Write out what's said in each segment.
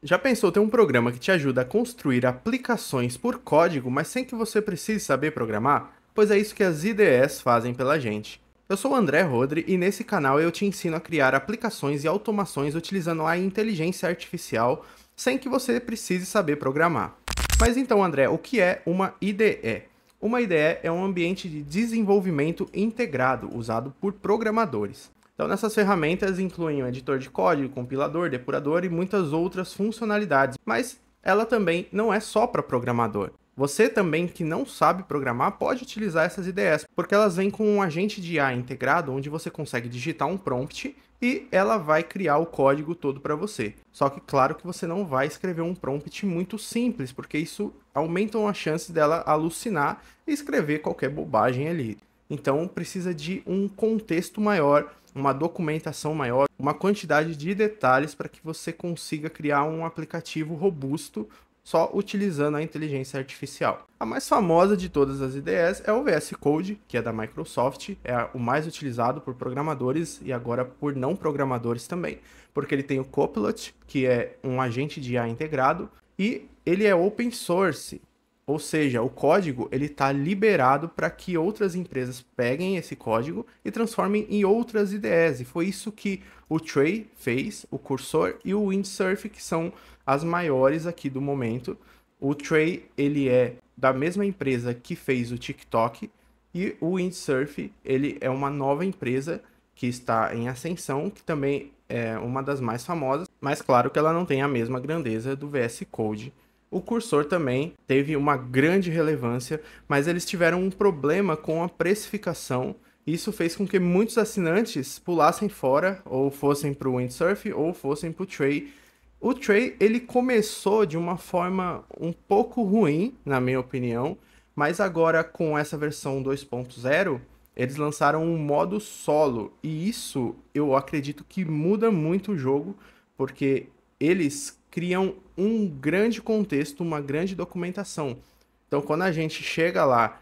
Já pensou ter um programa que te ajuda a construir aplicações por código, mas sem que você precise saber programar? Pois é isso que as IDEs fazem pela gente. Eu sou o André Rodri e nesse canal eu te ensino a criar aplicações e automações utilizando a inteligência artificial sem que você precise saber programar. Mas então, André, o que é uma IDE? Uma IDE é um ambiente de desenvolvimento integrado usado por programadores. Então, nessas ferramentas incluem um editor de código, compilador, depurador e muitas outras funcionalidades, mas ela também não é só para programador. Você também que não sabe programar pode utilizar essas IDEs, porque elas vêm com um agente de IA integrado onde você consegue digitar um prompt e ela vai criar o código todo para você. Só que claro que você não vai escrever um prompt muito simples, porque isso aumenta a chance dela alucinar e escrever qualquer bobagem ali. Então precisa de um contexto maior uma documentação maior, uma quantidade de detalhes para que você consiga criar um aplicativo robusto só utilizando a inteligência artificial. A mais famosa de todas as IDEs é o VS Code, que é da Microsoft, é o mais utilizado por programadores e agora por não programadores também, porque ele tem o Copilot, que é um agente de IA integrado, e ele é open source, ou seja, o código ele está liberado para que outras empresas peguem esse código e transformem em outras ideias. E foi isso que o Trey fez, o Cursor e o Windsurf, que são as maiores aqui do momento. O Trey ele é da mesma empresa que fez o TikTok e o Windsurf ele é uma nova empresa que está em ascensão, que também é uma das mais famosas, mas claro que ela não tem a mesma grandeza do VS Code o cursor também teve uma grande relevância, mas eles tiveram um problema com a precificação. Isso fez com que muitos assinantes pulassem fora, ou fossem para o windsurf, ou fossem para o Trey. O Trey ele começou de uma forma um pouco ruim, na minha opinião, mas agora com essa versão 2.0 eles lançaram um modo solo e isso eu acredito que muda muito o jogo, porque eles criam um grande contexto, uma grande documentação. Então, quando a gente chega lá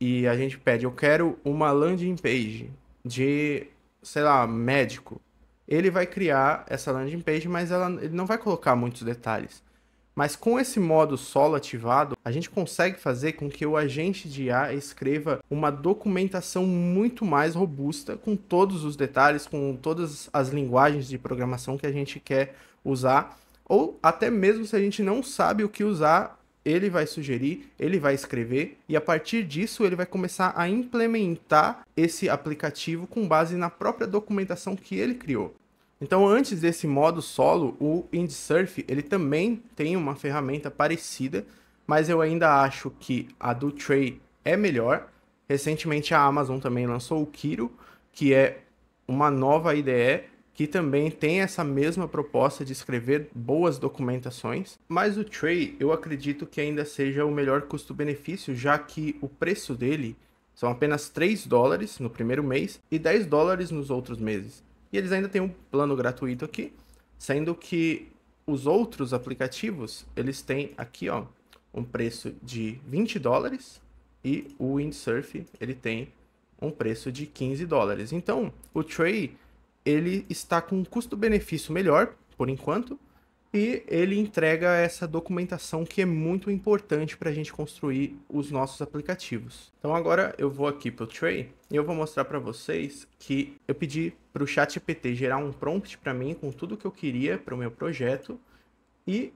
e a gente pede, eu quero uma landing page de, sei lá, médico, ele vai criar essa landing page, mas ela, ele não vai colocar muitos detalhes. Mas com esse modo solo ativado, a gente consegue fazer com que o agente de IA escreva uma documentação muito mais robusta, com todos os detalhes, com todas as linguagens de programação que a gente quer usar, ou até mesmo se a gente não sabe o que usar, ele vai sugerir, ele vai escrever e a partir disso ele vai começar a implementar esse aplicativo com base na própria documentação que ele criou. Então, antes desse modo solo, o Indsurf ele também tem uma ferramenta parecida, mas eu ainda acho que a do Tray é melhor. Recentemente a Amazon também lançou o Kiro, que é uma nova IDE que também tem essa mesma proposta de escrever boas documentações, mas o Tray eu acredito que ainda seja o melhor custo-benefício, já que o preço dele são apenas 3 dólares no primeiro mês e 10 dólares nos outros meses. E eles ainda têm um plano gratuito aqui, sendo que os outros aplicativos, eles têm aqui, ó, um preço de 20 dólares e o Windsurf, ele tem um preço de 15 dólares. Então, o Tray ele está com um custo-benefício melhor, por enquanto, e ele entrega essa documentação que é muito importante para a gente construir os nossos aplicativos. Então agora eu vou aqui para o Tray e eu vou mostrar para vocês que eu pedi para o ChatGPT gerar um prompt para mim com tudo que eu queria para o meu projeto e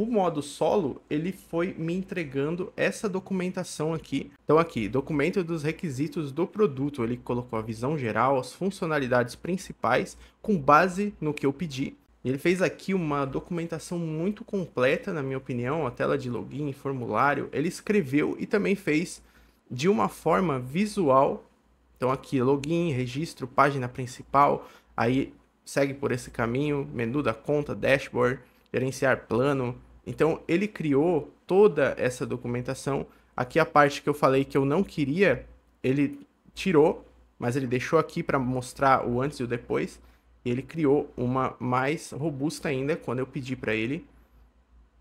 o modo solo, ele foi me entregando essa documentação aqui. Então aqui, documento dos requisitos do produto, ele colocou a visão geral, as funcionalidades principais, com base no que eu pedi. Ele fez aqui uma documentação muito completa, na minha opinião, a tela de login, formulário, ele escreveu e também fez de uma forma visual. Então aqui, login, registro, página principal, aí segue por esse caminho, menu da conta, dashboard, gerenciar plano, então ele criou toda essa documentação. Aqui a parte que eu falei que eu não queria, ele tirou, mas ele deixou aqui para mostrar o antes e o depois. E ele criou uma mais robusta ainda quando eu pedi para ele.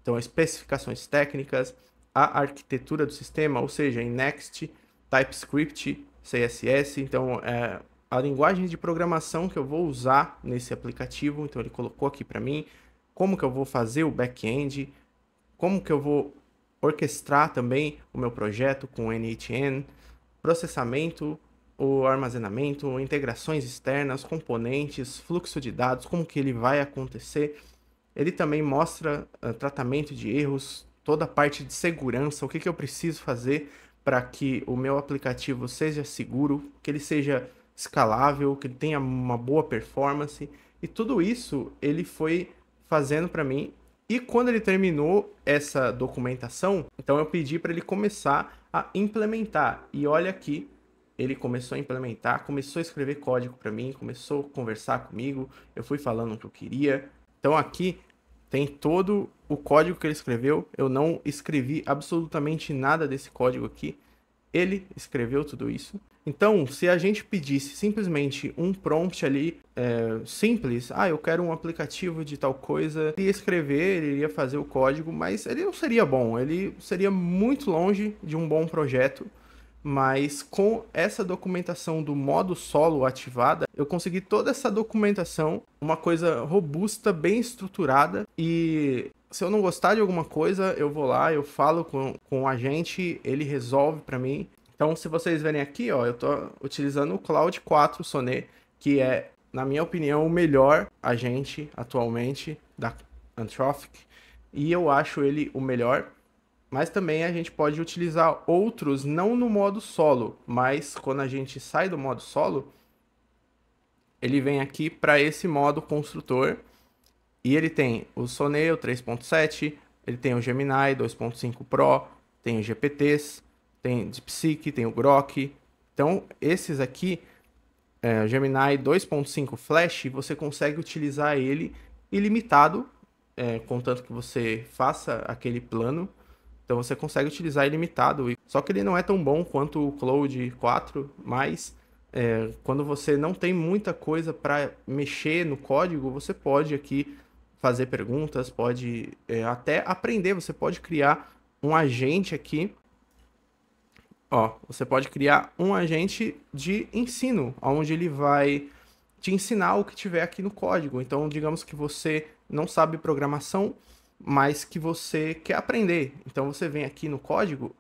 Então, especificações técnicas, a arquitetura do sistema, ou seja, em Next, TypeScript, CSS. Então, é a linguagem de programação que eu vou usar nesse aplicativo. Então, ele colocou aqui para mim como que eu vou fazer o back-end, como que eu vou orquestrar também o meu projeto com o NHN, processamento, o armazenamento, integrações externas, componentes, fluxo de dados, como que ele vai acontecer. Ele também mostra uh, tratamento de erros, toda a parte de segurança, o que, que eu preciso fazer para que o meu aplicativo seja seguro, que ele seja escalável, que ele tenha uma boa performance. E tudo isso ele foi fazendo para mim. E quando ele terminou essa documentação, então eu pedi para ele começar a implementar. E olha aqui, ele começou a implementar, começou a escrever código para mim, começou a conversar comigo, eu fui falando o que eu queria. Então aqui tem todo o código que ele escreveu. Eu não escrevi absolutamente nada desse código aqui. Ele escreveu tudo isso. Então, se a gente pedisse simplesmente um prompt ali é, simples, ah, eu quero um aplicativo de tal coisa, ele ia escrever, ele iria fazer o código, mas ele não seria bom, ele seria muito longe de um bom projeto mas com essa documentação do modo solo ativada, eu consegui toda essa documentação, uma coisa robusta, bem estruturada e se eu não gostar de alguma coisa, eu vou lá, eu falo com, com o agente, ele resolve para mim. Então, se vocês verem aqui, ó, eu estou utilizando o Cloud 4 Sonet, que é, na minha opinião, o melhor agente atualmente da Anthropic, e eu acho ele o melhor mas também a gente pode utilizar outros não no modo solo, mas quando a gente sai do modo solo, ele vem aqui para esse modo construtor e ele tem o Soneo 3.7, ele tem o Gemini 2.5 Pro, tem o GPTs, tem o DeepSeek, tem o Grok. Então, esses aqui, é, o Gemini 2.5 Flash, você consegue utilizar ele ilimitado, é, contanto que você faça aquele plano então você consegue utilizar ilimitado. Só que ele não é tão bom quanto o Cloud 4, mas é, quando você não tem muita coisa para mexer no código, você pode aqui fazer perguntas, pode é, até aprender, você pode criar um agente aqui. Ó, você pode criar um agente de ensino, onde ele vai te ensinar o que tiver aqui no código. Então, digamos que você não sabe programação, mas que você quer aprender. Então você vem aqui no código,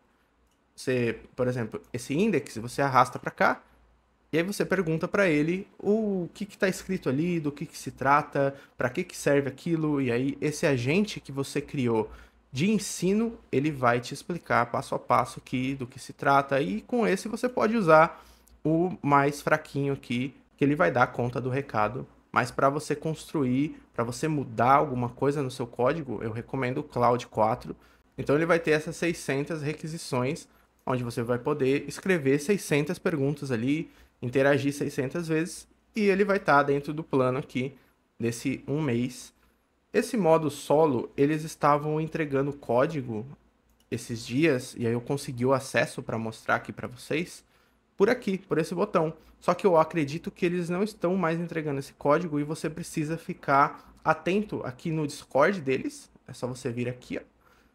você, por exemplo, esse index, você arrasta para cá, e aí você pergunta para ele o que está escrito ali, do que, que se trata, para que, que serve aquilo, e aí esse agente que você criou de ensino, ele vai te explicar passo a passo aqui do que se trata, e com esse você pode usar o mais fraquinho aqui, que ele vai dar conta do recado mas para você construir, para você mudar alguma coisa no seu código, eu recomendo o Cloud 4. Então ele vai ter essas 600 requisições, onde você vai poder escrever 600 perguntas ali, interagir 600 vezes, e ele vai estar tá dentro do plano aqui desse um mês. Esse modo solo, eles estavam entregando código esses dias, e aí eu consegui o acesso para mostrar aqui para vocês por aqui, por esse botão. Só que eu acredito que eles não estão mais entregando esse código e você precisa ficar atento aqui no Discord deles. É só você vir aqui, ó,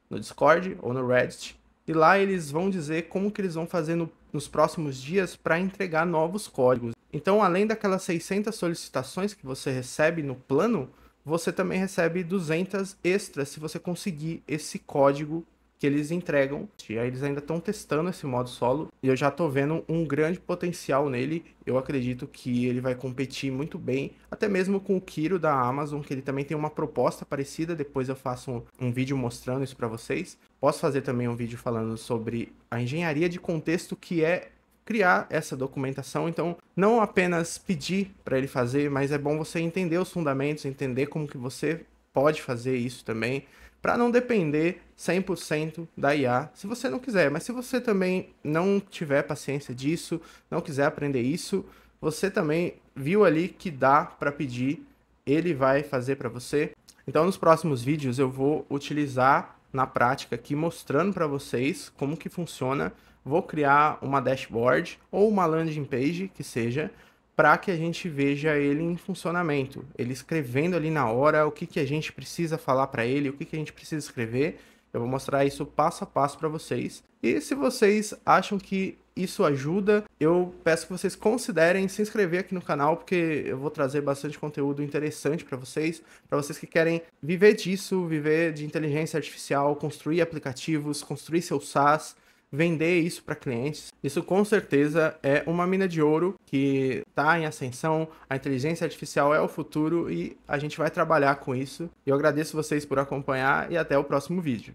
no Discord ou no Reddit. E lá eles vão dizer como que eles vão fazer no, nos próximos dias para entregar novos códigos. Então, além daquelas 600 solicitações que você recebe no plano, você também recebe 200 extras se você conseguir esse código que eles entregam. E aí eles ainda estão testando esse modo solo e eu já estou vendo um grande potencial nele. Eu acredito que ele vai competir muito bem, até mesmo com o Kiro da Amazon, que ele também tem uma proposta parecida. Depois eu faço um, um vídeo mostrando isso para vocês. Posso fazer também um vídeo falando sobre a engenharia de contexto que é criar essa documentação. Então, não apenas pedir para ele fazer, mas é bom você entender os fundamentos, entender como que você pode fazer isso também para não depender 100% da IA, se você não quiser. Mas se você também não tiver paciência disso, não quiser aprender isso, você também viu ali que dá para pedir, ele vai fazer para você. Então, nos próximos vídeos eu vou utilizar na prática aqui mostrando para vocês como que funciona. Vou criar uma dashboard ou uma landing page que seja para que a gente veja ele em funcionamento, ele escrevendo ali na hora o que, que a gente precisa falar para ele, o que, que a gente precisa escrever. Eu vou mostrar isso passo a passo para vocês. E se vocês acham que isso ajuda, eu peço que vocês considerem se inscrever aqui no canal, porque eu vou trazer bastante conteúdo interessante para vocês, para vocês que querem viver disso, viver de inteligência artificial, construir aplicativos, construir seu SaaS, vender isso para clientes. Isso com certeza é uma mina de ouro que está em ascensão. A inteligência artificial é o futuro e a gente vai trabalhar com isso. Eu agradeço vocês por acompanhar e até o próximo vídeo.